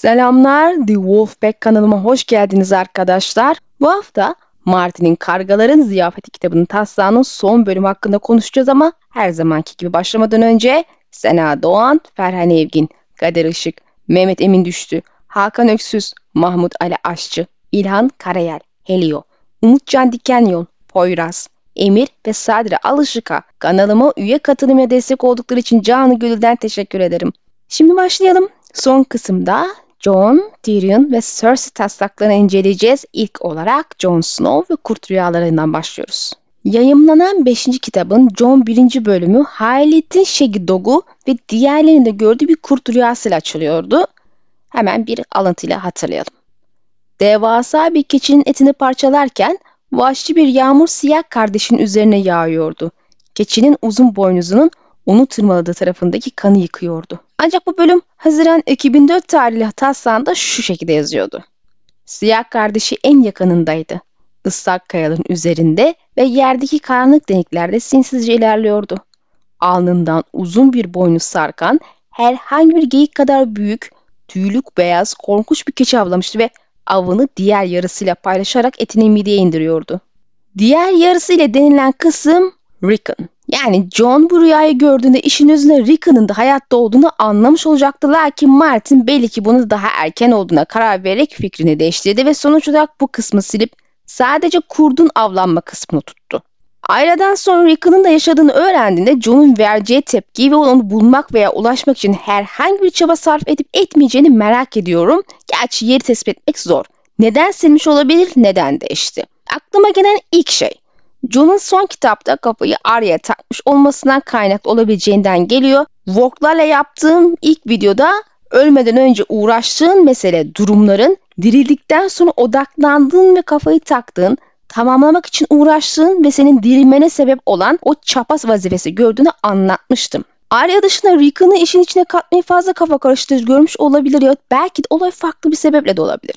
Selamlar, The Wolfpack kanalıma hoş geldiniz arkadaşlar. Bu hafta Martin'in Kargaların Ziyafeti kitabının taslağının son bölümü hakkında konuşacağız ama her zamanki gibi başlamadan önce Sena Doğan, Ferhan Evgin, Kader Işık, Mehmet Emin Düştü, Hakan Öksüz, Mahmut Ali Aşçı, İlhan Karayel, Helio, Umut Can Dikenyon, Poyraz, Emir ve Sadri Alışık'a kanalıma üye katılım ve destek oldukları için canı gönülden teşekkür ederim. Şimdi başlayalım. Son kısımda John, Tyrion ve Cersei taslaklarını inceleyeceğiz. İlk olarak Jon Snow ve Kurt Rüyalarından başlıyoruz. Yayınlanan 5. kitabın John 1. bölümü Hayalet'in Şegi Dog'u ve diğerlerinde gördüğü bir kurt rüyasıyla açılıyordu. Hemen bir alıntıyla hatırlayalım. Devasa bir keçinin etini parçalarken vahşi bir yağmur siyah kardeşin üzerine yağıyordu. Keçinin uzun boynuzunun onu tırmaladığı tarafındaki kanı yıkıyordu. Ancak bu bölüm Haziran 2004 tarihli Hataslan'da şu şekilde yazıyordu. Siyah kardeşi en yakınındaydı. Islak kayaların üzerinde ve yerdeki karanlık deniklerde sinsizce ilerliyordu. Alnından uzun bir boynu sarkan, herhangi bir geyik kadar büyük, tüylük beyaz, korkunç bir keçi avlamıştı ve avını diğer yarısıyla paylaşarak etini mideye indiriyordu. Diğer yarısı ile denilen kısım Rickon. Yani John bu rüyayı gördüğünde işin üzerine Ricka'nın da hayatta olduğunu anlamış olacaktı. Lakin Martin belli ki bunu daha erken olduğuna karar vererek fikrini değiştirdi ve sonuç olarak bu kısmı silip sadece kurdun avlanma kısmını tuttu. Aileden sonra Ricka'nın da yaşadığını öğrendiğinde John'un vereceği tepki ve onu bulmak veya ulaşmak için herhangi bir çaba sarf edip etmeyeceğini merak ediyorum. Gerçi yeri tespit etmek zor. Neden silmiş olabilir, neden değişti? Aklıma gelen ilk şey John'un son kitapta kafayı Arya'ya takmış olmasından kaynak olabileceğinden geliyor. Work'larla yaptığım ilk videoda ölmeden önce uğraştığın mesele durumların dirildikten sonra odaklandığın ve kafayı taktığın tamamlamak için uğraştığın ve senin dirilmene sebep olan o çapas vazifesi gördüğünü anlatmıştım. Arya dışında Rickon'u işin içine katmayı fazla kafa karıştırıcı görmüş olabilir ya belki de olay farklı bir sebeple de olabilir.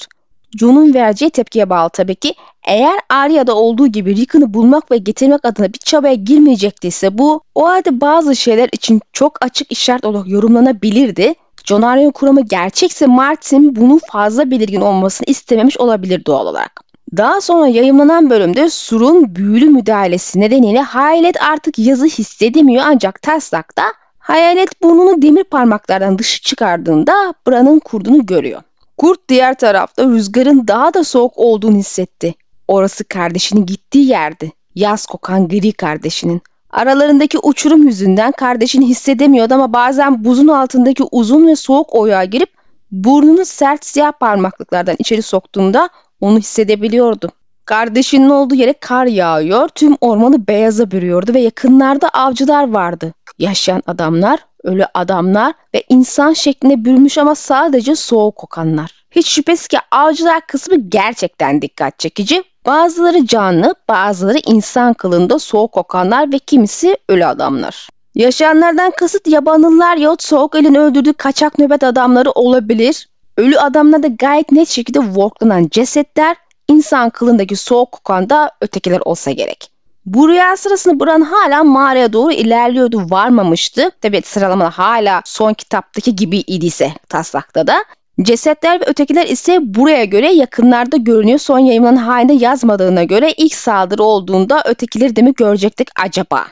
Jon'un vereceği tepkiye bağlı tabii ki eğer Arya'da olduğu gibi Rick'ını bulmak ve getirmek adına bir çabaya girmeyecektiyse bu o halde bazı şeyler için çok açık işaret olarak yorumlanabilirdi. Jon Jonaryon kuramı gerçekse Martin bunun fazla belirgin olmasını istememiş olabilir doğal olarak. Daha sonra yayımlanan bölümde Sur'un büyülü müdahalesi nedeniyle Hayalet artık yazı hissedemiyor ancak Taslak da Hayalet burnunu demir parmaklardan dışı çıkardığında Bran'ın kurdunu görüyor. Kurt diğer tarafta rüzgarın daha da soğuk olduğunu hissetti. Orası kardeşinin gittiği yerdi. Yaz kokan gri kardeşinin. Aralarındaki uçurum yüzünden kardeşini hissedemiyordu ama bazen buzun altındaki uzun ve soğuk oyağa girip burnunu sert siyah parmaklıklardan içeri soktuğunda onu hissedebiliyordu. Kardeşinin olduğu yere kar yağıyor, tüm ormanı beyaza bürüyordu ve yakınlarda avcılar vardı. Yaşayan adamlar, ölü adamlar ve insan şekline bürümüş ama sadece soğuk kokanlar. Hiç şüphesiz ki avcılar kısmı gerçekten dikkat çekici. Bazıları canlı, bazıları insan kılında soğuk kokanlar ve kimisi ölü adamlar. Yaşayanlardan kasıt yabanlılar yahut soğuk elin öldürdüğü kaçak nöbet adamları olabilir. Ölü adamlar da gayet net şekilde vorklanan cesetler, insan kılındaki soğuk kokan da ötekiler olsa gerek. Bu rüya sırasında Bran hala mağaraya doğru ilerliyordu varmamıştı. Tabi sıralama hala son kitaptaki gibi idiyse taslakta da. Cesetler ve ötekiler ise buraya göre yakınlarda görünüyor. Son yayımlanan halinde yazmadığına göre ilk saldırı olduğunda ötekileri de mi görecektik acaba?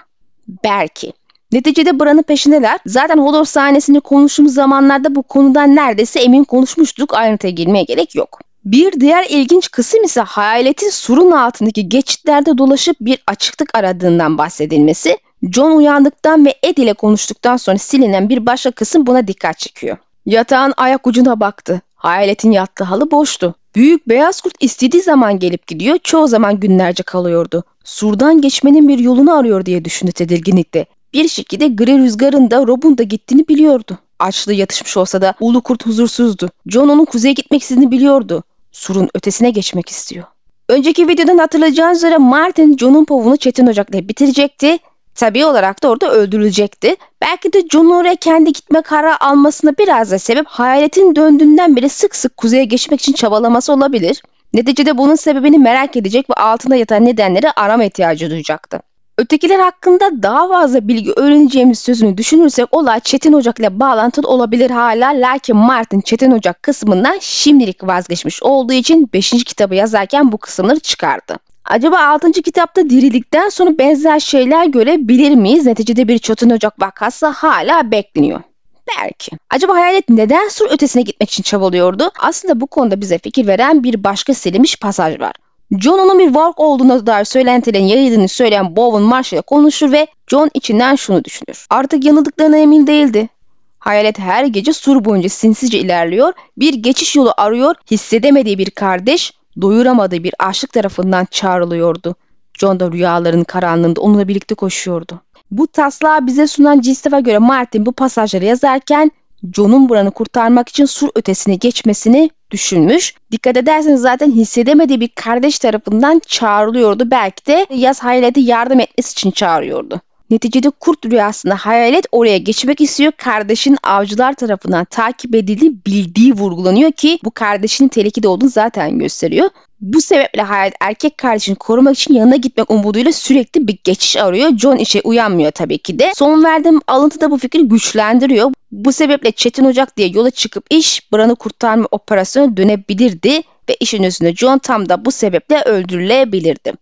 Belki. Neticede Bran'ın peşindeler. Zaten Hodor sahnesini konuştuğumuz zamanlarda bu konudan neredeyse emin konuşmuştuk. Ayrıntıya girmeye gerek yok. Bir diğer ilginç kısım ise hayaletin surun altındaki geçitlerde dolaşıp bir açıklık aradığından bahsedilmesi. John uyandıktan ve Ed ile konuştuktan sonra silinen bir başka kısım buna dikkat çekiyor. Yatağın ayak ucuna baktı. Hayaletin yattığı halı boştu. Büyük beyaz kurt istediği zaman gelip gidiyor, çoğu zaman günlerce kalıyordu. Surdan geçmenin bir yolunu arıyor diye düşündü tedirginlikle. Bir şekilde gri rüzgarın da Rob'un da gittiğini biliyordu. Açlığı yatışmış olsa da ulu kurt huzursuzdu. John onun kuzeye gitmek istediğini biliyordu. Surun ötesine geçmek istiyor. Önceki videodan hatırlayacağınız üzere Martin John'un povunu Çetin Ocak'la bitirecekti. Tabii olarak da orada öldürülecekti. Belki de John oraya kendi gitme kararı almasına biraz da sebep hayaletin döndüğünden beri sık sık kuzeye geçmek için çabalaması olabilir. Neticede bunun sebebini merak edecek ve altında yatan nedenleri arama ihtiyacı duyacaktı. Ötekiler hakkında daha fazla bilgi öğreneceğimiz sözünü düşünürsek olay Çetin Ocak ile bağlantılı olabilir hala. Lakin Martin Çetin Ocak kısmından şimdilik vazgeçmiş olduğu için 5. kitabı yazarken bu kısımları çıkardı. Acaba 6. kitapta dirilikten sonra benzer şeyler görebilir miyiz? Neticede bir çatın ocak vakası hala bekleniyor. Belki. Acaba hayalet neden sur ötesine gitmek için çabalıyordu? Aslında bu konuda bize fikir veren bir başka silinmiş pasaj var. John onun bir Warg olduğuna dair söylentilerin yayıldığını söyleyen Bowen Marshall'la konuşur ve John içinden şunu düşünür. Artık yanıldıklarına emin değildi. Hayalet her gece sur boyunca sinsice ilerliyor, bir geçiş yolu arıyor, hissedemediği bir kardeş, doyuramadığı bir aşık tarafından çağrılıyordu. John da rüyaların karanlığında onunla birlikte koşuyordu. Bu taslağı bize sunan Gistava göre Martin bu pasajları yazarken John'un buranı kurtarmak için sur ötesine geçmesini düşünmüş. Dikkat ederseniz zaten hissedemediği bir kardeş tarafından çağrılıyordu. Belki de yaz hayaleti yardım etmesi için çağırıyordu. Neticede kurt rüyasında hayalet oraya geçmek istiyor. Kardeşinin avcılar tarafından takip edildiği bildiği vurgulanıyor ki bu kardeşinin tehlikede olduğunu zaten gösteriyor. Bu sebeple Hayat erkek kardeşini korumak için yanına gitmek umuduyla sürekli bir geçiş arıyor. John işe uyanmıyor tabii ki de. Son verdiğim alıntıda bu fikri güçlendiriyor. Bu sebeple Çetin Ocak diye yola çıkıp iş Bran'ı kurtarma operasyonu dönebilirdi ve işin üstüne John tam da bu sebeple öldürülebilirdi.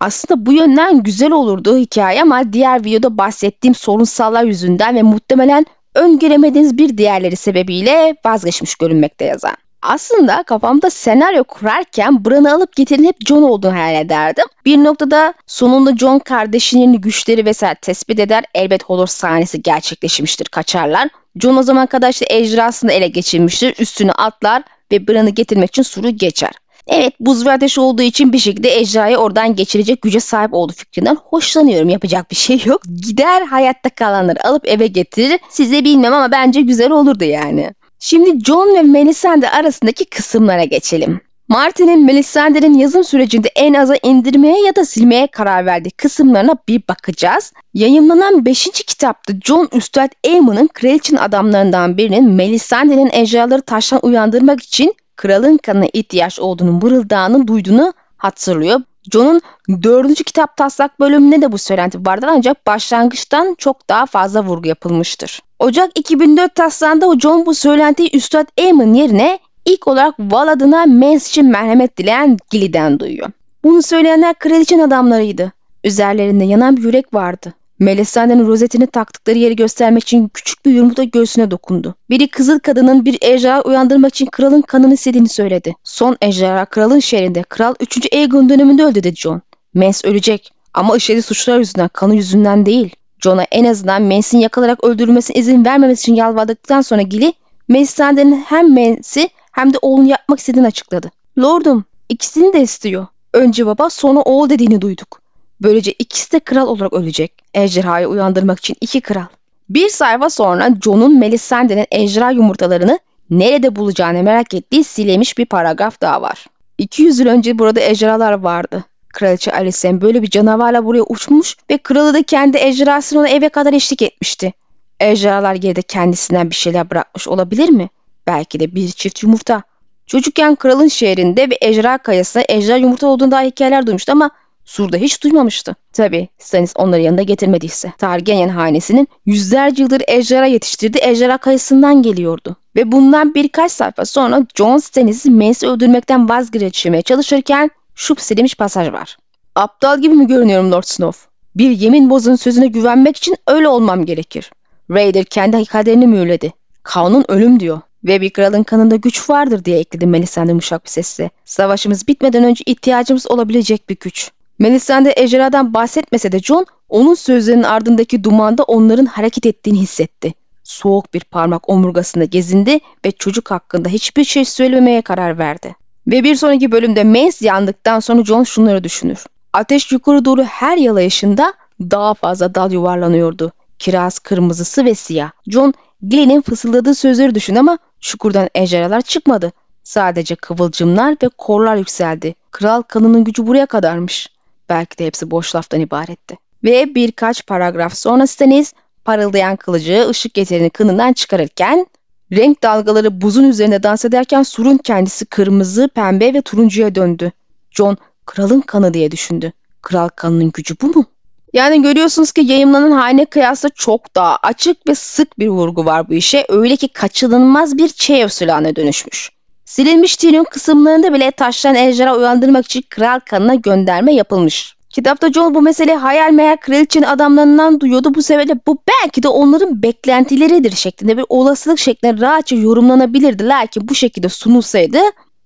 Aslında bu yönden güzel olurdu hikaye ama diğer videoda bahsettiğim sorunsallar yüzünden ve muhtemelen öngöremediğiniz bir diğerleri sebebiyle vazgeçmiş görünmekte yazan. Aslında kafamda senaryo kurarken Bran'ı alıp getirin hep John olduğunu hayal ederdim. Bir noktada sonunda John kardeşinin güçleri vesaire tespit eder. Elbet Holor sahnesi gerçekleşmiştir kaçarlar. John o zaman kadar işte ejderhasını ele geçirmiştir. Üstünü atlar ve Bran'ı getirmek için suru geçer. Evet buz ve ateş olduğu için bir şekilde ejderhayı oradan geçirecek güce sahip olduğu fikrinden hoşlanıyorum. Yapacak bir şey yok. Gider hayatta kalanları alıp eve getirir. Size bilmem ama bence güzel olurdu yani. Şimdi John ve Melisandre arasındaki kısımlara geçelim. Martin'in Melisandre'nin yazım sürecinde en aza indirmeye ya da silmeye karar verdiği kısımlarına bir bakacağız. Yayınlanan 5. kitapta John Üstad Eamon'ın kraliçin adamlarından birinin Melisandre'nin ejderhaları taştan uyandırmak için kralın kanına ihtiyaç olduğunu mırıldağını duyduğunu hatırlıyor. John'un dördüncü kitap taslak bölümünde de bu söylenti vardır ancak başlangıçtan çok daha fazla vurgu yapılmıştır. Ocak 2004 taslağında o John bu söylentiyi Üstad Eamon yerine ilk olarak Val adına Mens için merhamet dileyen Gilly'den duyuyor. Bunu söyleyenler kraliçenin adamlarıydı. Üzerlerinde yanan bir yürek vardı. Melisandre'nin rozetini taktıkları yeri göstermek için küçük bir yumurta göğsüne dokundu. Biri kızıl kadının bir ejderha uyandırmak için kralın kanını istediğini söyledi. Son ejderha kralın şehrinde kral 3. Aegon döneminde öldü dedi John. Mens ölecek ama işlediği suçlar yüzünden kanı yüzünden değil. John'a en azından Mens'in yakalarak öldürülmesine izin vermemesi için yalvardıktan sonra Gili Melisandre'nin hem Mens'i hem de oğlunu yapmak istediğini açıkladı. Lordum ikisini de istiyor. Önce baba sonra oğul dediğini duyduk. Böylece ikisi de kral olarak ölecek. Ejderhayı uyandırmak için iki kral. Bir sayfa sonra John'un Melisandre'nin ejderha yumurtalarını nerede bulacağını merak ettiği silemiş bir paragraf daha var. 200 yıl önce burada ejderhalar vardı. Kraliçe Alicent böyle bir canavarla buraya uçmuş ve kralı da kendi ejderhasını ona eve kadar eşlik etmişti. Ejderhalar geride kendisinden bir şeyler bırakmış olabilir mi? Belki de bir çift yumurta. Çocukken kralın şehrinde ve ejderha kayasına ejderha yumurta olduğunu olduğunda hikayeler duymuştu ama Sur'da hiç duymamıştı. Tabi Stannis onları yanında getirmediyse. Targaryen hanesinin yüzlerce yıldır ejderha yetiştirdiği ejderha kayısından geliyordu. Ve bundan birkaç sayfa sonra Jon Stannis'i Mace'i öldürmekten vazgeçmeye çalışırken şu pselemiş pasaj var. Aptal gibi mi görünüyorum Lord Snow? Bir yemin bozun sözüne güvenmek için öyle olmam gerekir. Raider kendi kaderini mühürledi. Kanun ölüm diyor. Ve bir kralın kanında güç vardır diye ekledi Melisandre yumuşak bir sesle. Savaşımız bitmeden önce ihtiyacımız olabilecek bir güç. Melisande ejderhadan bahsetmese de John onun sözlerinin ardındaki dumanda onların hareket ettiğini hissetti. Soğuk bir parmak omurgasında gezindi ve çocuk hakkında hiçbir şey söylemeye karar verdi. Ve bir sonraki bölümde Mace yandıktan sonra John şunları düşünür. Ateş yukarı doğru her yalayışında daha fazla dal yuvarlanıyordu. Kiraz kırmızısı ve siyah. John Glenn'in fısıldadığı sözleri düşün ama çukurdan ejderhalar çıkmadı. Sadece kıvılcımlar ve korlar yükseldi. Kral kanının gücü buraya kadarmış. Belki de hepsi boş laftan ibaretti. Ve birkaç paragraf sonra Stannis parıldayan kılıcı ışık getirini kınından çıkarırken renk dalgaları buzun üzerinde dans ederken surun kendisi kırmızı, pembe ve turuncuya döndü. John kralın kanı diye düşündü. Kral kanının gücü bu mu? Yani görüyorsunuz ki yayımlanan haline kıyasla çok daha açık ve sık bir vurgu var bu işe. Öyle ki kaçınılmaz bir çey usulüne dönüşmüş. Silinmiş Dinin kısımlarında bile taştan ejderha uyandırmak için kral kanına gönderme yapılmış. Kitapta John bu mesele hayal meyal kraliçenin adamlarından duyuyordu. Bu sebeple bu belki de onların beklentileridir şeklinde bir olasılık şeklinde rahatça yorumlanabilirdi. Lakin bu şekilde sunulsaydı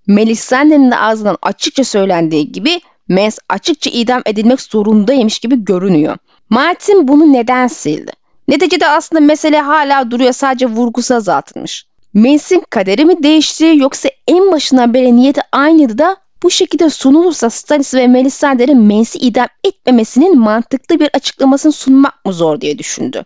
Melisandre'nin de ağzından açıkça söylendiği gibi Mens açıkça idam edilmek zorundaymış gibi görünüyor. Martin bunu neden sildi? Neticede aslında mesele hala duruyor sadece vurgusu azaltılmış. Mensin kaderi mi değişti yoksa en başından beri niyeti aynıydı da bu şekilde sunulursa Stanis ve Melisandre'in Mensi idam etmemesinin mantıklı bir açıklamasını sunmak mı zor diye düşündü.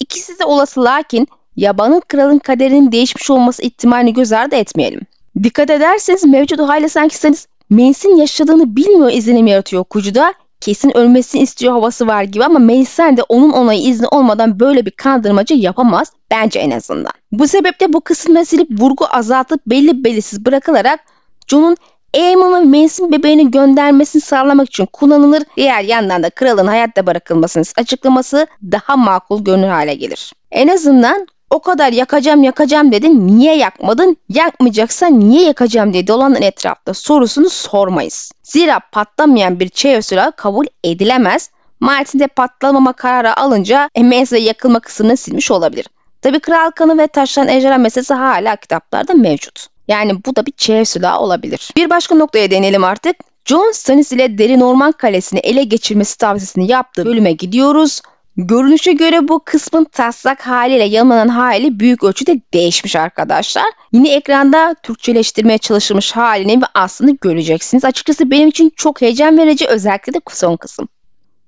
İkisi de olası lakin yabanın kralın kaderinin değişmiş olması ihtimalini göz ardı etmeyelim. Dikkat ederseniz mevcut hale sanki Stanis Mance'in yaşadığını bilmiyor izlenim yaratıyor kucuda kesin ölmesini istiyor havası var gibi ama Maysel de onun onayı izni olmadan böyle bir kandırmacı yapamaz bence en azından. Bu sebeple bu kısım meselip vurgu azaltıp belli belirsiz bırakılarak John'un Eamon'a Mason bebeğini göndermesini sağlamak için kullanılır. Diğer yandan da kralın hayatta bırakılmasının açıklaması daha makul görünür hale gelir. En azından o kadar yakacağım yakacağım dedin. Niye yakmadın? Yakmayacaksan niye yakacağım diye dolanın etrafta sorusunu sormayız. Zira patlamayan bir çevre silahı kabul edilemez. Martin de patlamama kararı alınca Mensa yakılma kısmını silmiş olabilir. Tabi kral kanı ve taşlan ejderha meselesi hala kitaplarda mevcut. Yani bu da bir çevre silahı olabilir. Bir başka noktaya denelim artık. John Stannis ile Deri Norman Kalesi'ni ele geçirmesi tavsiyesini yaptığı bölüme gidiyoruz. Görünüşe göre bu kısmın taslak haliyle Yaman'ın hali büyük ölçüde değişmiş arkadaşlar. Yine ekranda Türkçeleştirmeye çalışılmış halini ve aslında göreceksiniz. Açıkçası benim için çok heyecan verici özellikle de son kısım.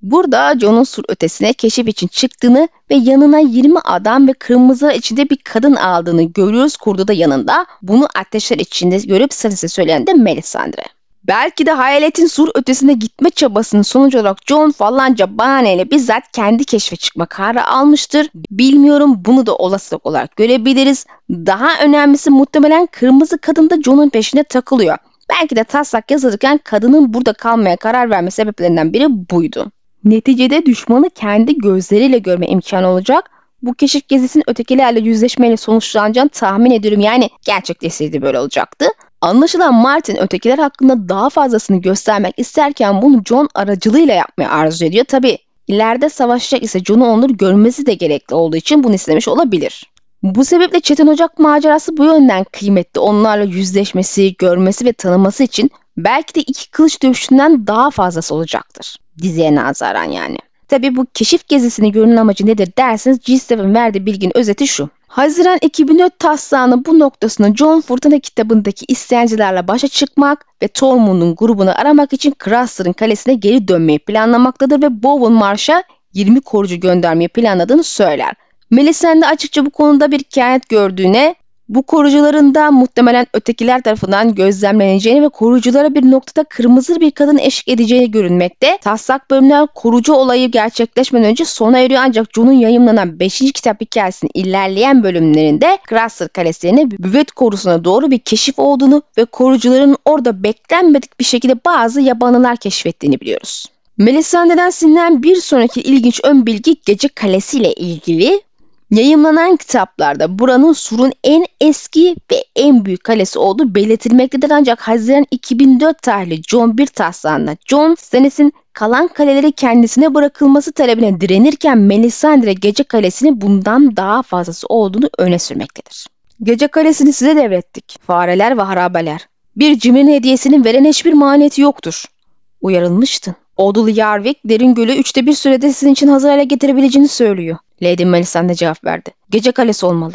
Burada John'un sur ötesine keşif için çıktığını ve yanına 20 adam ve kırmızı içinde bir kadın aldığını görüyoruz. Kurdu da yanında. Bunu ateşler içinde görüp Salis'e söyleyen de Melisandre. Belki de hayaletin sur ötesine gitme çabasının sonucu olarak John falanca bahane ile bizzat kendi keşfe çıkma kararı almıştır. Bilmiyorum bunu da olasılık olarak görebiliriz. Daha önemlisi muhtemelen kırmızı kadın da John'un peşine takılıyor. Belki de taslak yazılırken kadının burada kalmaya karar verme sebeplerinden biri buydu. Neticede düşmanı kendi gözleriyle görme imkanı olacak. Bu keşif gezisinin ötekilerle yüzleşmeyle sonuçlanacağını tahmin ediyorum. Yani gerçekleşseydi böyle olacaktı. Anlaşılan Martin ötekiler hakkında daha fazlasını göstermek isterken bunu John aracılığıyla yapmayı arzu ediyor. Tabi ileride savaşacak ise John'u onları görmesi de gerekli olduğu için bunu istemiş olabilir. Bu sebeple Çetin Ocak macerası bu yönden kıymetli. Onlarla yüzleşmesi, görmesi ve tanıması için belki de iki kılıç dövüşünden daha fazlası olacaktır. Diziye nazaran yani. Tabi bu keşif gezisini görünün amacı nedir derseniz G7 verdiği bilginin özeti şu. Haziran 2004 taslağının bu noktasını John Fırtına kitabındaki isyancılarla başa çıkmak ve Tormund'un grubunu aramak için Craster'ın kalesine geri dönmeyi planlamaktadır ve Bowen Marsh'a 20 korucu göndermeyi planladığını söyler. Melisande açıkça bu konuda bir kehanet gördüğüne bu korucuların da muhtemelen ötekiler tarafından gözlemleneceğini ve koruculara bir noktada kırmızı bir kadın eşlik edeceğini görünmekte. Taslak bölümler korucu olayı gerçekleşmeden önce sona eriyor ancak John'un yayımlanan 5. kitap hikayesinin ilerleyen bölümlerinde Craster Kalesi'ne büvet korusuna doğru bir keşif olduğunu ve korucuların orada beklenmedik bir şekilde bazı yabanılar keşfettiğini biliyoruz. Melisandre'den sinilen bir sonraki ilginç ön bilgi Gece Kalesi ile ilgili Yayınlanan kitaplarda buranın Sur'un en eski ve en büyük kalesi olduğu belirtilmektedir ancak Haziran 2004 tarihli John bir taslağında John Stannis'in kalan kaleleri kendisine bırakılması talebine direnirken Melisandre Gece Kalesi'nin bundan daha fazlası olduğunu öne sürmektedir. Gece Kalesi'ni size devrettik. Fareler ve harabeler. Bir cimrin hediyesinin veren hiçbir maniyeti yoktur. Uyarılmıştın. Odul Yarvik derin gölü üçte bir sürede sizin için hazır hale getirebileceğini söylüyor. Lady Melisande cevap verdi. Gece kalesi olmalı.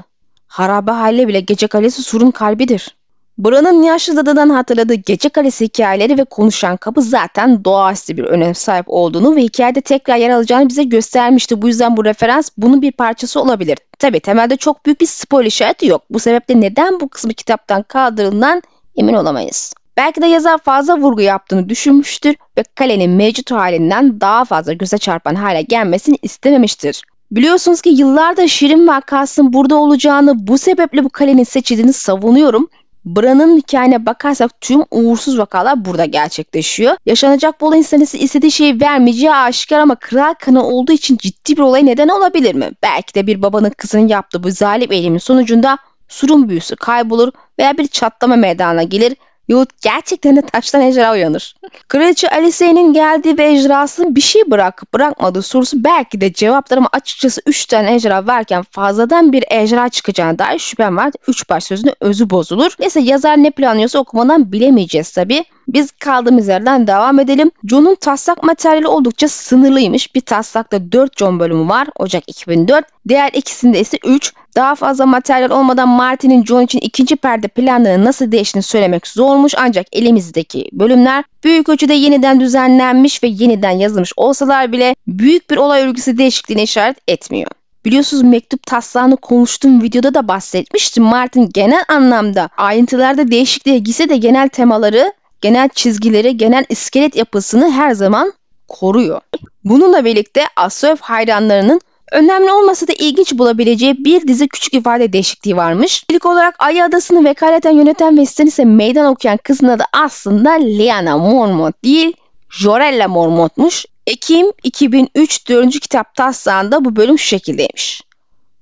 Harabe hale bile gece kalesi surun kalbidir. Buranın yaşlı dadıdan hatırladığı gece kalesi hikayeleri ve konuşan kapı zaten doğaüstü bir önem sahip olduğunu ve hikayede tekrar yer alacağını bize göstermişti. Bu yüzden bu referans bunun bir parçası olabilir. Tabi temelde çok büyük bir spoiler işareti yok. Bu sebeple neden bu kısmı kitaptan kaldırılan emin olamayız. Belki de yazar fazla vurgu yaptığını düşünmüştür ve kalenin mevcut halinden daha fazla göze çarpan hale gelmesini istememiştir. Biliyorsunuz ki yıllardır Şirin vakasının burada olacağını bu sebeple bu kalenin seçildiğini savunuyorum. Bran'ın hikayene bakarsak tüm uğursuz vakalar burada gerçekleşiyor. Yaşanacak bu olayın senesi istediği şeyi vermeyeceği aşikar ama kral kanı olduğu için ciddi bir olay neden olabilir mi? Belki de bir babanın kızının yaptığı bu zalim eylemin sonucunda surun büyüsü kaybolur veya bir çatlama meydana gelir Yahut gerçekten de taştan ejderha uyanır. Kraliçe Alice'nin geldiği ve ejderhasının bir şey bırakıp bırakmadığı sorusu belki de cevaplarıma açıkçası 3 tane ejderha varken fazladan bir ejderha çıkacağına dair şüphem var. 3 baş sözünün özü bozulur. Neyse yazar ne planlıyorsa okumadan bilemeyeceğiz tabii. Biz kaldığımız yerden devam edelim. John'un taslak materyali oldukça sınırlıymış. Bir taslakta 4 John bölümü var Ocak 2004. Diğer ikisinde ise 3. Daha fazla materyal olmadan Martin'in John için ikinci perde planlarının nasıl değiştiğini söylemek zormuş ancak elimizdeki bölümler büyük ölçüde yeniden düzenlenmiş ve yeniden yazılmış olsalar bile büyük bir olay örgüsü değişikliğine işaret etmiyor. Biliyorsunuz mektup taslağını konuştuğum videoda da bahsetmiştim. Martin genel anlamda ayrıntılarda değişikliğe gitse de genel temaları genel çizgileri, genel iskelet yapısını her zaman koruyor. Bununla birlikte Asöf hayranlarının önemli olmasa da ilginç bulabileceği bir dizi küçük ifade değişikliği varmış. İlk olarak Ayı Adası'nı vekaleten yöneten ve ise meydan okuyan kızın adı aslında Liana Mormont değil, Jorella Mormont'muş. Ekim 2003 4. kitap taslağında bu bölüm şu şekildeymiş.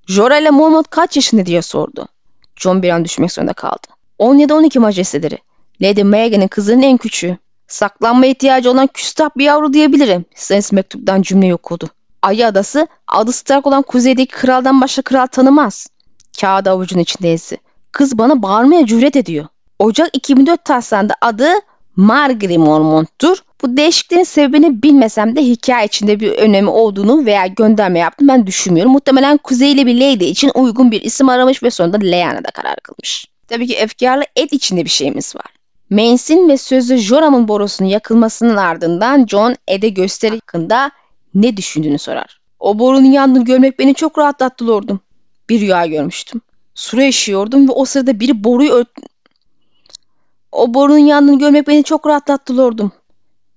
Jorella Mormont kaç yaşında diye sordu. John bir an düşmek zorunda kaldı. 10 ya da 12 majesteleri. Lady Megan'ın kızının en küçüğü. Saklanma ihtiyacı olan küstah bir yavru diyebilirim. Stannis mektuptan cümle okudu. Ayı adası adı Stark olan kuzeydeki kraldan başka kral tanımaz. Kağıdı avucun içinde Kız bana bağırmaya cüret ediyor. Ocak 2004 taslanda adı Margery Mormont'tur. Bu değişikliğin sebebini bilmesem de hikaye içinde bir önemi olduğunu veya gönderme yaptım ben düşünmüyorum. Muhtemelen kuzeyli bir lady için uygun bir isim aramış ve sonunda da karar kılmış. Tabii ki efkarlı et içinde bir şeyimiz var. Mensin ve sözü Joram'ın borusunun yakılmasının ardından John Ed'e gösteri hakkında ne düşündüğünü sorar. O borunun yandığını görmek beni çok rahatlattı lordum. Bir rüya görmüştüm. Sura yaşıyordum ve o sırada biri boruyu ört... O borunun yandığını görmek beni çok rahatlattı lordum.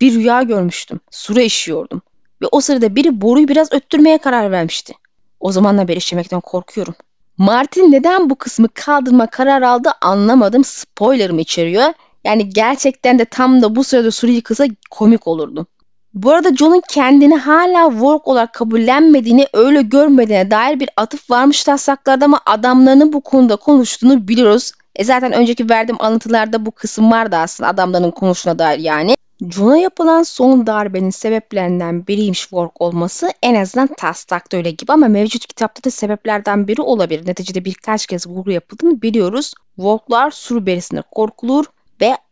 Bir rüya görmüştüm. Sura işiyordum. Ve o sırada biri boruyu biraz öttürmeye karar vermişti. O zamanla beri işlemekten korkuyorum. Martin neden bu kısmı kaldırma karar aldı anlamadım. Spoiler'ımı içeriyor. Yani gerçekten de tam da bu sırada Suri yıkılsa komik olurdu. Bu arada John'un kendini hala Work olarak kabullenmediğini, öyle görmediğine dair bir atıf varmış taslaklarda ama adamlarının bu konuda konuştuğunu biliyoruz. E zaten önceki verdiğim anlatılarda bu kısım vardı aslında adamların konuşuna dair yani. John'a yapılan son darbenin sebeplerinden biriymiş Work olması en azından taslakta öyle gibi ama mevcut kitapta da sebeplerden biri olabilir. Neticede birkaç kez vurgu yapıldığını biliyoruz. Work'lar sur berisinde korkulur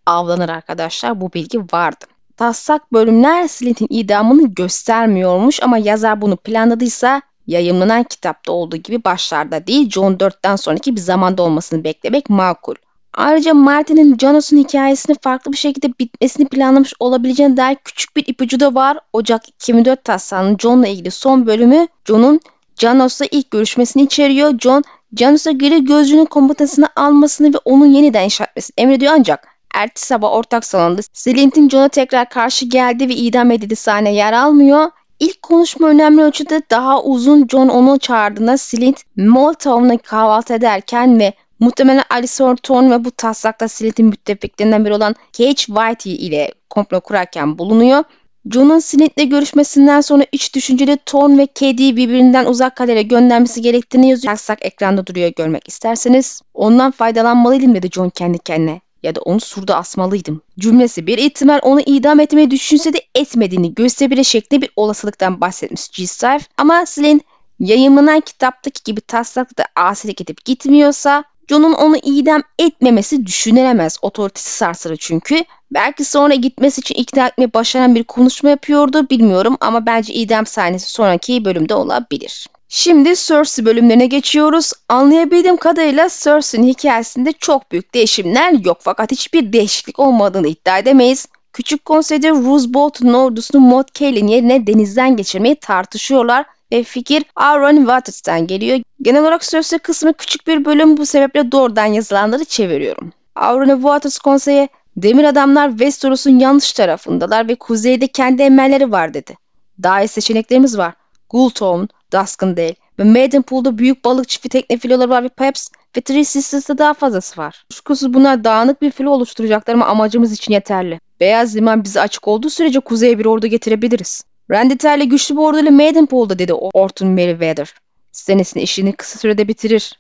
avlanır arkadaşlar. Bu bilgi vardı. Taslak bölümler Slint'in idamını göstermiyormuş ama yazar bunu planladıysa yayımlanan kitapta olduğu gibi başlarda değil John 4'ten sonraki bir zamanda olmasını beklemek makul. Ayrıca Martin'in Jonas'ın hikayesini farklı bir şekilde bitmesini planlamış olabileceğine dair küçük bir ipucu da var. Ocak 2004 taslağının John'la ilgili son bölümü John'un Janos'la ilk görüşmesini içeriyor. John, Janos'a geri gözcünün komutasını almasını ve onun yeniden inşa etmesini emrediyor ancak Ertesi sabah ortak salonda Zilintin John'a tekrar karşı geldi ve idam edildi sahne yer almıyor. İlk konuşma önemli ölçüde daha uzun John onu çağırdığında Silint Molotov'la kahvaltı ederken ve Muhtemelen Alison Thorne ve bu taslakta Silith'in müttefiklerinden biri olan Cage Whitey ile komplo kurarken bulunuyor. John'un Silith'le görüşmesinden sonra iç düşünceli Thorne ve Cady'yi birbirinden uzak kalelere göndermesi gerektiğini yazıyor. Taslak ekranda duruyor görmek isterseniz. Ondan faydalanmalıydım dedi John kendi kendine ya da onu surda asmalıydım. Cümlesi bir ihtimal onu idam etmeye düşünse de etmediğini gösterebilir şeklinde bir olasılıktan bahsetmiş G. Sarf. Ama Slin yayınlanan kitaptaki gibi taslakta asilik edip gitmiyorsa John'un onu idam etmemesi düşünülemez. Otoritesi sarsılır çünkü. Belki sonra gitmesi için ikna etmeyi başaran bir konuşma yapıyordu bilmiyorum ama bence idam sahnesi sonraki bölümde olabilir. Şimdi Cersei bölümlerine geçiyoruz. Anlayabildiğim kadarıyla Cersei'nin hikayesinde çok büyük değişimler yok fakat hiçbir değişiklik olmadığını iddia edemeyiz. Küçük konseyde Roose Bolton'un ordusunu Maud Cailley'in yerine denizden geçirmeyi tartışıyorlar ve fikir Aaron Waters'tan geliyor. Genel olarak Cersei kısmı küçük bir bölüm bu sebeple doğrudan yazılanları çeviriyorum. Aaron Waters konseye Demir adamlar Westeros'un yanlış tarafındalar ve kuzeyde kendi emelleri var dedi. Daha iyi seçeneklerimiz var. Gulton, Duskendale ve Maidenpool'da büyük balık çifti tekne filoları var ve Peps ve Three Sisters'ta daha fazlası var. Kuşkusuz bunlar dağınık bir filo oluşturacaklar ama amacımız için yeterli. Beyaz liman bize açık olduğu sürece kuzeye bir ordu getirebiliriz. Renditer'le güçlü bir orduyla Maidenpool'da dedi Orton Merriweather. Senesinin işini kısa sürede bitirir.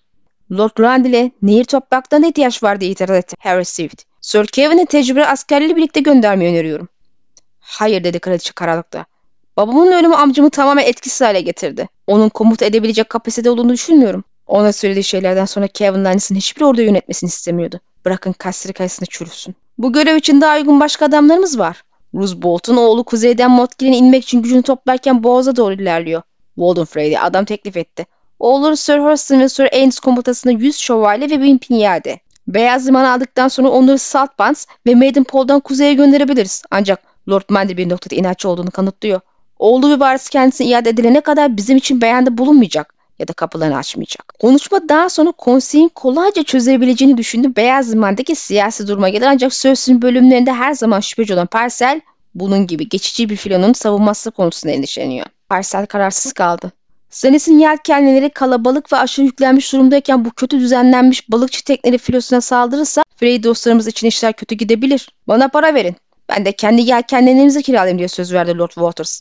Lord Randall'e nehir topraklarına ihtiyaç var diye itiraz etti Harry Swift. Sir Kevin'e tecrübeli askerleri birlikte göndermeyi öneriyorum. Hayır dedi kraliçe karanlıkta. Babamın ölümü amcamı tamamen etkisiz hale getirdi. Onun komut edebilecek kapasitede olduğunu düşünmüyorum. Ona söylediği şeylerden sonra Kevin Lannis'in hiçbir orada yönetmesini istemiyordu. Bırakın Kastri Kalesi'nde çürüsün. Bu görev için daha uygun başka adamlarımız var. Ruz Bolt'un oğlu kuzeyden Motgil'in inmek için gücünü toplarken boğaza doğru ilerliyor. Walden Frey'de adam teklif etti. Oğulları Sir Horston ve Sir Ains komutasında 100 şövalye ve 1000 pinyade. Beyaz limanı aldıktan sonra onları Saltbands ve Maidenpool'dan kuzeye gönderebiliriz. Ancak Lord Mandy bir noktada inatçı olduğunu kanıtlıyor. Oğlu ve varisi kendisine iade edilene kadar bizim için beğende bulunmayacak ya da kapılarını açmayacak. Konuşma daha sonra konseyin kolayca çözebileceğini düşündü. beyaz zimandaki siyasi duruma gelir ancak Sörsin bölümlerinde her zaman şüpheci olan Parsel bunun gibi geçici bir filonun savunması konusunda endişeleniyor. Parsel kararsız kaldı. Zenis'in yelkenlileri kalabalık ve aşırı yüklenmiş durumdayken bu kötü düzenlenmiş balıkçı tekneleri filosuna saldırırsa Frey dostlarımız için işler kötü gidebilir. Bana para verin. Ben de kendi yelkenlerinizi kiralayayım diye söz verdi Lord Waters.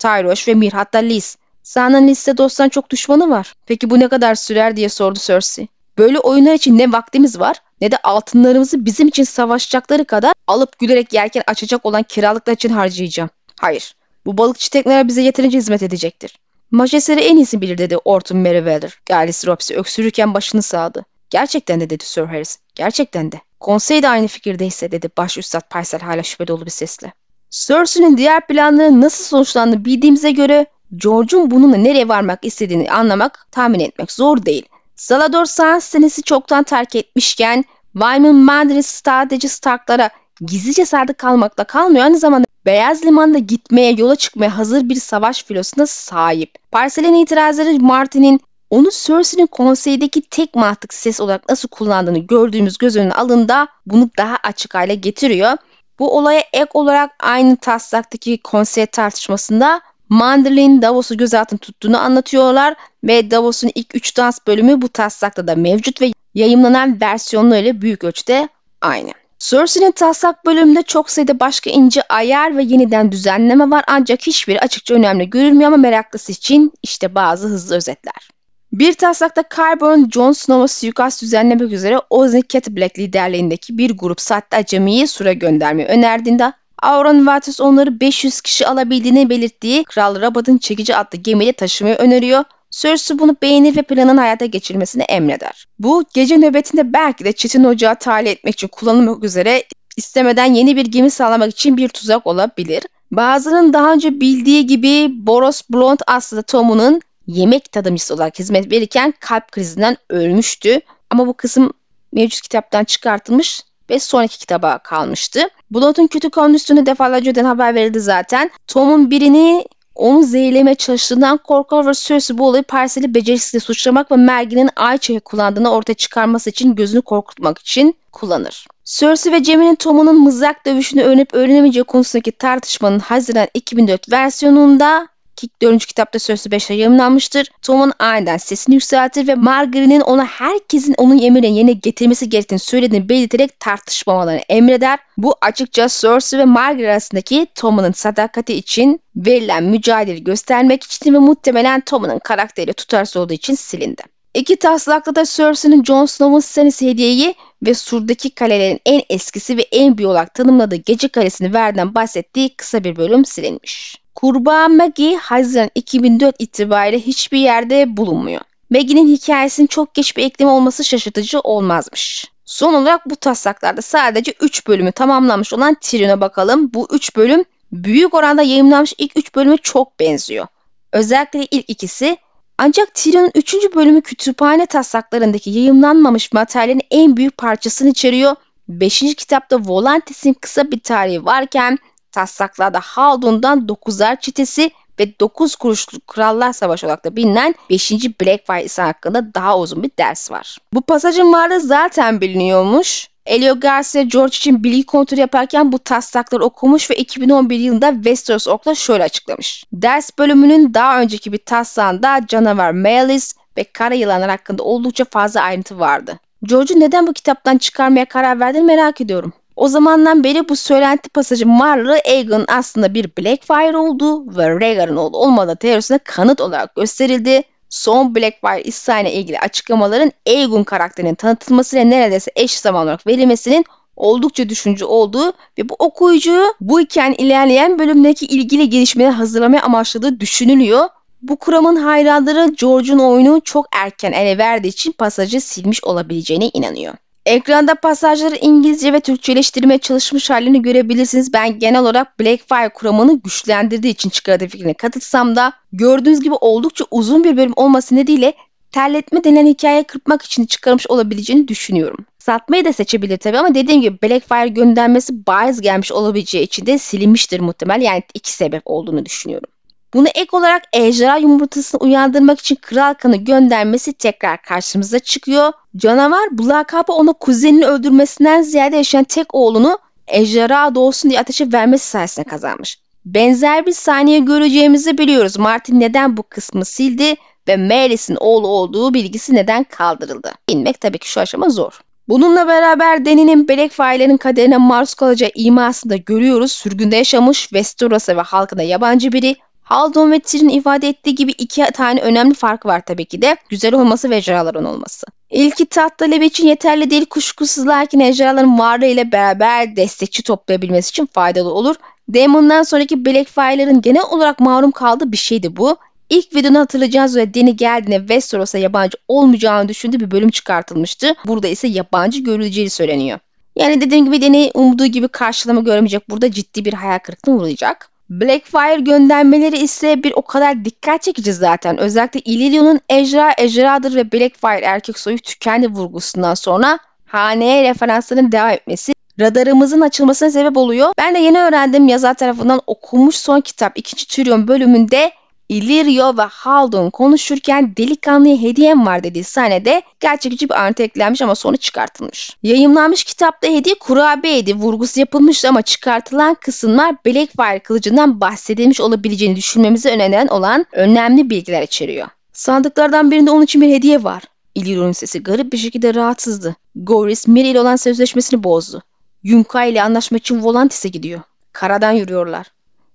Tyroş ve Mir hatta Liz. Sahnen liste dosttan çok düşmanı var. Peki bu ne kadar sürer diye sordu Cersei. Böyle oyunlar için ne vaktimiz var ne de altınlarımızı bizim için savaşacakları kadar alıp gülerek yerken açacak olan kiralıklar için harcayacağım. Hayır. Bu balıkçı tekneler bize yeterince hizmet edecektir. Majestleri en iyisi bilir dedi Orton Merriweather. Galis Rops'i öksürürken başını sağdı. Gerçekten de dedi Sir Harris. Gerçekten de. Konsey de aynı fikirdeyse dedi baş üstad Paysel hala şüphe dolu bir sesle. Cersei'nin diğer planları nasıl sonuçlandığını bildiğimize göre George'un bununla nereye varmak istediğini anlamak, tahmin etmek zor değil. Salador Sansenesi çoktan terk etmişken Wyman Mandarin sadece Stark'lara gizlice sardık kalmakla kalmıyor aynı zamanda Beyaz Liman'da gitmeye, yola çıkmaya hazır bir savaş filosuna sahip. Parsel'in itirazları Martin'in onu Cersei'nin konseydeki tek mantık ses olarak nasıl kullandığını gördüğümüz göz önüne alında bunu daha açık hale getiriyor. Bu olaya ek olarak aynı taslaktaki konsey tartışmasında Manderley'in Davos'u gözaltına tuttuğunu anlatıyorlar ve Davos'un ilk 3 dans bölümü bu taslakta da mevcut ve yayımlanan ile büyük ölçüde aynı. Cersei'nin taslak bölümünde çok sayıda başka ince ayar ve yeniden düzenleme var ancak hiçbiri açıkça önemli görülmüyor ama meraklısı için işte bazı hızlı özetler. Bir taslakta Carbon Jon Snow'a suikast düzenlemek üzere Ozzy Black liderliğindeki bir grup sahte acemiyi Sur'a göndermeyi önerdiğinde Auron Vartus onları 500 kişi alabildiğini belirttiği Kral Rabat'ın çekici adlı gemiyle taşımayı öneriyor. Cersei bunu beğenir ve planın hayata geçirmesini emreder. Bu gece nöbetinde belki de Çetin Ocağı tahliye etmek için kullanılmak üzere istemeden yeni bir gemi sağlamak için bir tuzak olabilir. Bazılarının daha önce bildiği gibi Boros Blond aslında Tom'un yemek tadımcısı olarak hizmet verirken kalp krizinden ölmüştü. Ama bu kısım mevcut kitaptan çıkartılmış ve sonraki kitaba kalmıştı. Blood'un kötü konusunu defalarca öden haber verildi zaten. Tom'un birini onu zehirlemeye çalıştığından korkar ve Cersei bu olayı parseli beceriksizle suçlamak ve Mergin'in Ayça'yı kullandığını ortaya çıkarması için gözünü korkutmak için kullanır. Cersei ve Jaime'nin Tom'un mızrak dövüşünü öğrenip öğrenemeyeceği konusundaki tartışmanın Haziran 2004 versiyonunda ki 4. kitapta sözlü 5 yayınlanmıştır. Tom'un aniden sesini yükseltir ve Margaery'nin ona herkesin onun emirlerini yerine getirmesi gerektiğini söylediğini belirterek tartışmamalarını emreder. Bu açıkça Cersei ve Margaery arasındaki Tom'un sadakati için verilen mücadeleyi göstermek için ve muhtemelen Tom'un karakteriyle tutarsız olduğu için silindi. İki taslakta da Cersei'nin Jon Snow'un Stannis hediyeyi ve surdaki kalelerin en eskisi ve en büyük olarak tanımladığı Gece Kalesi'ni verden bahsettiği kısa bir bölüm silinmiş. Kurban Maggie Haziran 2004 itibariyle hiçbir yerde bulunmuyor. Maggie'nin hikayesinin çok geç bir eklem olması şaşırtıcı olmazmış. Son olarak bu taslaklarda sadece 3 bölümü tamamlanmış olan Trion'a bakalım. Bu 3 bölüm büyük oranda yayınlanmış ilk 3 bölümü çok benziyor. Özellikle ilk ikisi. Ancak Trion'un 3. bölümü kütüphane taslaklarındaki yayınlanmamış materyalin en büyük parçasını içeriyor. 5. kitapta Volantis'in kısa bir tarihi varken taslaklarda Haldun'dan 9'ar çitesi ve 9 kuruşluk Krallar Savaşı olarak da bilinen 5. Blackfire isyan hakkında daha uzun bir ders var. Bu pasajın varlığı zaten biliniyormuş. Elio Garcia George için bilgi kontrolü yaparken bu taslakları okumuş ve 2011 yılında Westeros Ork'la şöyle açıklamış. Ders bölümünün daha önceki bir taslağında canavar Melis ve kara yılanlar hakkında oldukça fazla ayrıntı vardı. George'u neden bu kitaptan çıkarmaya karar verdiğini merak ediyorum. O zamandan beri bu söylenti pasajı Marla Egan aslında bir Blackfire olduğu ve Rhaegarın oğlu olmadığı teorisine kanıt olarak gösterildi. Son Blackfire isyanı ilgili açıklamaların Egon karakterinin tanıtılmasıyla neredeyse eş zaman olarak verilmesinin oldukça düşünce olduğu ve bu okuyucu bu iken ilerleyen bölümdeki ilgili gelişmeleri hazırlamaya amaçladığı düşünülüyor. Bu kuramın hayranları George'un oyunu çok erken ele verdiği için pasajı silmiş olabileceğine inanıyor. Ekranda pasajları İngilizce ve Türkçeleştirmeye çalışmış halini görebilirsiniz. Ben genel olarak Blackfire kuramını güçlendirdiği için çıkardığı fikrine katılsam da gördüğünüz gibi oldukça uzun bir bölüm olması nedeniyle terletme denilen hikaye kırpmak için çıkarmış olabileceğini düşünüyorum. Satmayı da seçebilir tabi ama dediğim gibi Blackfire göndermesi bias gelmiş olabileceği için de silinmiştir muhtemel. Yani iki sebep olduğunu düşünüyorum. Bunu ek olarak ejderha yumurtasını uyandırmak için kral kanı göndermesi tekrar karşımıza çıkıyor. Canavar bu lakabı ona kuzenini öldürmesinden ziyade yaşayan tek oğlunu ejderha doğsun diye ateşe vermesi sayesinde kazanmış. Benzer bir saniye göreceğimizi biliyoruz. Martin neden bu kısmı sildi ve Melis'in oğlu olduğu bilgisi neden kaldırıldı? Bilmek tabii ki şu aşama zor. Bununla beraber Deni'nin Black Fire'lerin kaderine maruz kalacağı imasını da görüyoruz. Sürgünde yaşamış, Westeros'a ve halkına yabancı biri Aldon ve Tyrion ifade ettiği gibi iki tane önemli fark var tabii ki de. Güzel olması ve ejderhaların olması. İlki tahta lebe için yeterli değil kuşkusuz lakin ejderhaların varlığıyla beraber destekçi toplayabilmesi için faydalı olur. Daemon'dan sonraki Blackfire'ların genel olarak mahrum kaldığı bir şeydi bu. İlk videonu hatırlayacağınız üzere Deni geldiğinde Westeros'a yabancı olmayacağını düşündüğü bir bölüm çıkartılmıştı. Burada ise yabancı görüleceği söyleniyor. Yani dediğim gibi Deni umduğu gibi karşılama göremeyecek. Burada ciddi bir hayal kırıklığına uğrayacak. Blackfire göndermeleri ise bir o kadar dikkat çekici zaten. Özellikle Illyrio'nun ejra ejradır ve Blackfire erkek soyu tükendi vurgusundan sonra haneye referansların devam etmesi radarımızın açılmasına sebep oluyor. Ben de yeni öğrendim yazar tarafından okumuş son kitap 2. Trilyon bölümünde Illyrio ve Haldun konuşurken delikanlıya hediyem var dediği sahnede gerçekçi bir ayrıntı eklenmiş ama sonra çıkartılmış. Yayımlanmış kitapta hediye kurabiyeydi vurgusu yapılmıştı ama çıkartılan kısımlar Blackfire kılıcından bahsedilmiş olabileceğini düşünmemize öneren olan önemli bilgiler içeriyor. Sandıklardan birinde onun için bir hediye var. Illyrio'nun sesi garip bir şekilde rahatsızdı. Goris Miri ile olan sözleşmesini bozdu. Yunka ile anlaşmak için Volantis'e gidiyor. Karadan yürüyorlar.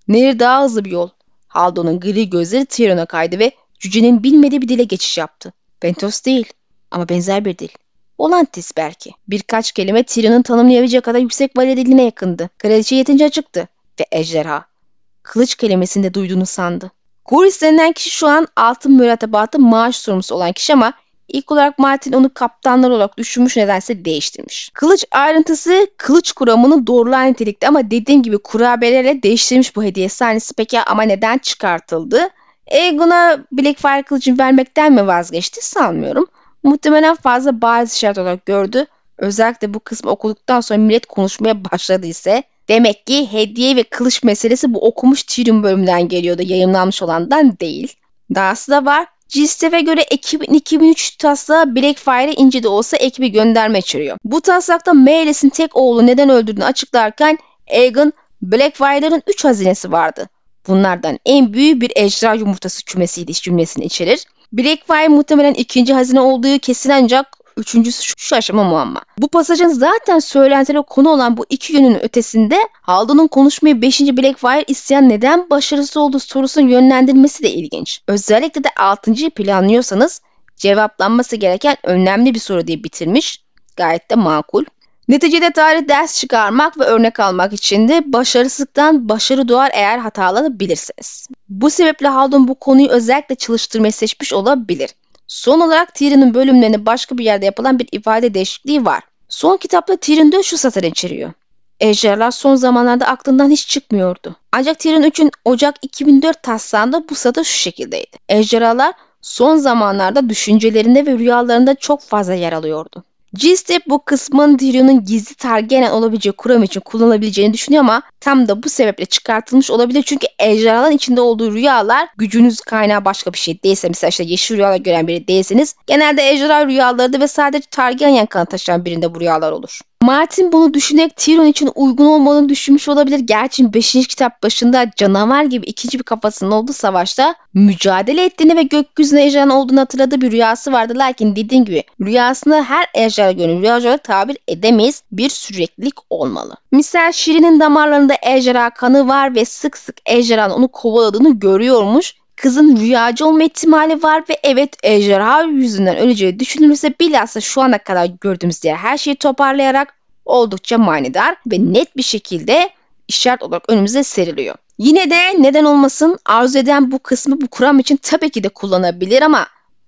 Nehir daha hızlı bir yol. Aldo'nun gri gözleri Tyrion'a kaydı ve cücenin bilmediği bir dile geçiş yaptı. Ventos değil ama benzer bir dil. Volantis belki. Birkaç kelime Tyrion'un tanımlayabileceği kadar yüksek valide yakındı. Kraliçe yetince açıktı. Ve ejderha. Kılıç kelimesini de duyduğunu sandı. Goris denilen kişi şu an altın mürettebatı maaş sorumlusu olan kişi ama İlk olarak Martin onu kaptanlar olarak düşünmüş nedense değiştirmiş. Kılıç ayrıntısı kılıç kuramının doğrulan nitelikte ama dediğim gibi kurabiyelerle değiştirmiş bu hediye sahnesi. Peki ama neden çıkartıldı? Aegon'a Blackfire kılıcını vermekten mi vazgeçti sanmıyorum. Muhtemelen fazla bariz işaret olarak gördü. Özellikle bu kısmı okuduktan sonra millet konuşmaya başladı ise demek ki hediye ve kılıç meselesi bu okumuş Tyrion bölümünden geliyordu. Yayınlanmış olandan değil. Dahası da var. Cistev'e göre 2003 taslağı Blackfire'e ince de olsa ek bir gönderme içeriyor. Bu taslakta Melis'in tek oğlu neden öldürdüğünü açıklarken Aegon Blackfire'ların 3 hazinesi vardı. Bunlardan en büyüğü bir ejderha yumurtası kümesiydi cümlesini içerir. Blackfire muhtemelen ikinci hazine olduğu kesin ancak Üçüncüsü şu, şu aşama muamma. Bu pasajın zaten söylentili konu olan bu iki yönün ötesinde Haldun'un konuşmayı 5. Blackfire isteyen neden başarısız olduğu sorusunun yönlendirmesi de ilginç. Özellikle de 6.yı planlıyorsanız cevaplanması gereken önemli bir soru diye bitirmiş. Gayet de makul. Neticede tarih ders çıkarmak ve örnek almak için de başarısızlıktan başarı doğar eğer hatalanabilirsiniz. Bu sebeple Haldun bu konuyu özellikle çalıştırmayı seçmiş olabilir. Son olarak Tyrion'un bölümlerini başka bir yerde yapılan bir ifade değişikliği var. Son kitapta Tyrion de şu satır içeriyor. Ejderler son zamanlarda aklından hiç çıkmıyordu. Ancak Tyrion 3'ün Ocak 2004 taslağında bu satır şu şekildeydi. Ejderhalar son zamanlarda düşüncelerinde ve rüyalarında çok fazla yer alıyordu g bu kısmın Drew'nun gizli targenen olabileceği kuram için kullanılabileceğini düşünüyor ama tam da bu sebeple çıkartılmış olabilir. Çünkü ejderhaların içinde olduğu rüyalar gücünüz kaynağı başka bir şey değilse mesela işte yeşil rüyalar gören biri değilseniz genelde ejderha rüyalarıdır ve sadece targenen kanı taşıyan birinde bu rüyalar olur. Martin bunu düşünerek Tyrion için uygun olmadığını düşünmüş olabilir. Gerçi 5. kitap başında canavar gibi ikinci bir kafasının olduğu savaşta mücadele ettiğini ve gökyüzüne ejderhan olduğunu hatırladığı bir rüyası vardı. Lakin dediğim gibi rüyasını her ejderha göre rüyacılara tabir edemeyiz. Bir süreklilik olmalı. Misal Şirin'in damarlarında ejderha kanı var ve sık sık ejderhan onu kovaladığını görüyormuş Kızın rüyacı olma ihtimali var ve evet ejderha yüzünden öleceği düşünülürse bilhassa şu ana kadar gördüğümüz diğer her şeyi toparlayarak oldukça manidar ve net bir şekilde işaret olarak önümüze seriliyor. Yine de neden olmasın arzu eden bu kısmı bu kuram için tabii ki de kullanabilir ama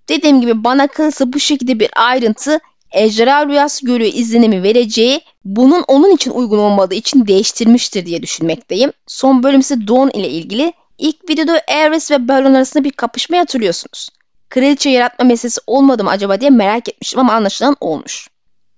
dediğim gibi bana kalırsa bu şekilde bir ayrıntı ejderha rüyası görüyor izlenimi vereceği bunun onun için uygun olmadığı için değiştirmiştir diye düşünmekteyim. Son bölüm ise Dawn ile ilgili İlk videoda Ares ve balon arasında bir kapışma hatırlıyorsunuz. Kraliçe yaratma meselesi olmadı mı acaba diye merak etmiştim ama anlaşılan olmuş.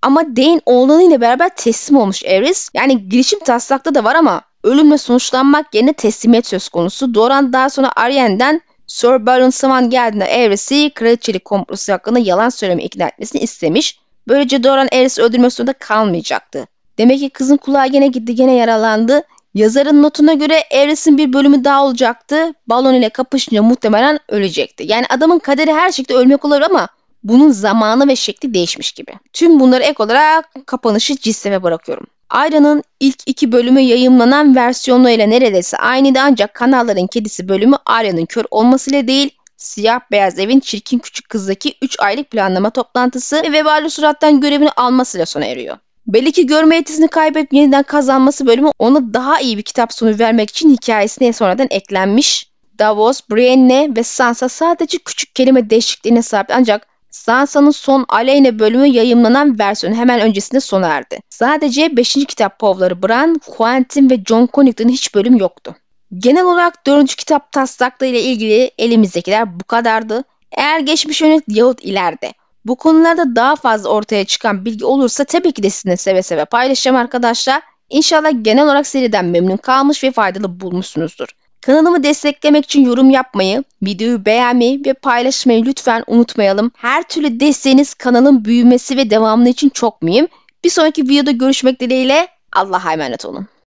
Ama Dane oğlanı ile beraber teslim olmuş Ares. Yani girişim taslakta da var ama ölümle sonuçlanmak yerine teslimiyet söz konusu. Doran daha sonra Aryen'den Sir Baron Saman geldiğinde Ares'i kraliçelik komplosu hakkında yalan söyleme ikna etmesini istemiş. Böylece Doran Ares'i öldürmek zorunda kalmayacaktı. Demek ki kızın kulağı gene gitti gene yaralandı. Yazarın notuna göre Eris'in bir bölümü daha olacaktı. Balon ile kapışınca muhtemelen ölecekti. Yani adamın kaderi her şekilde ölmek olur ama bunun zamanı ve şekli değişmiş gibi. Tüm bunları ek olarak kapanışı cisseme bırakıyorum. Ayra'nın ilk iki bölümü yayınlanan versiyonu ile neredeyse aynıydı ancak kanalların kedisi bölümü Arya'nın kör olmasıyla değil Siyah Beyaz Ev'in Çirkin Küçük Kız'daki 3 aylık planlama toplantısı ve vebali surattan görevini almasıyla sona eriyor. Belli ki görme yetisini kaybedip yeniden kazanması bölümü ona daha iyi bir kitap sonu vermek için hikayesine sonradan eklenmiş. Davos, Brienne ve Sansa sadece küçük kelime değişikliğine sahip ancak Sansa'nın son Aleyne bölümü yayımlanan versiyonu hemen öncesinde sona erdi. Sadece 5. kitap povları Bran, Quentin ve John Connington hiç bölüm yoktu. Genel olarak 4. kitap taslakları ile ilgili elimizdekiler bu kadardı. Eğer geçmiş yönet Yahut ileride bu konularda daha fazla ortaya çıkan bilgi olursa tabii ki de sizinle seve seve paylaşacağım arkadaşlar. İnşallah genel olarak seriden memnun kalmış ve faydalı bulmuşsunuzdur. Kanalımı desteklemek için yorum yapmayı, videoyu beğenmeyi ve paylaşmayı lütfen unutmayalım. Her türlü desteğiniz kanalın büyümesi ve devamını için çok mühim. Bir sonraki videoda görüşmek dileğiyle Allah'a emanet olun.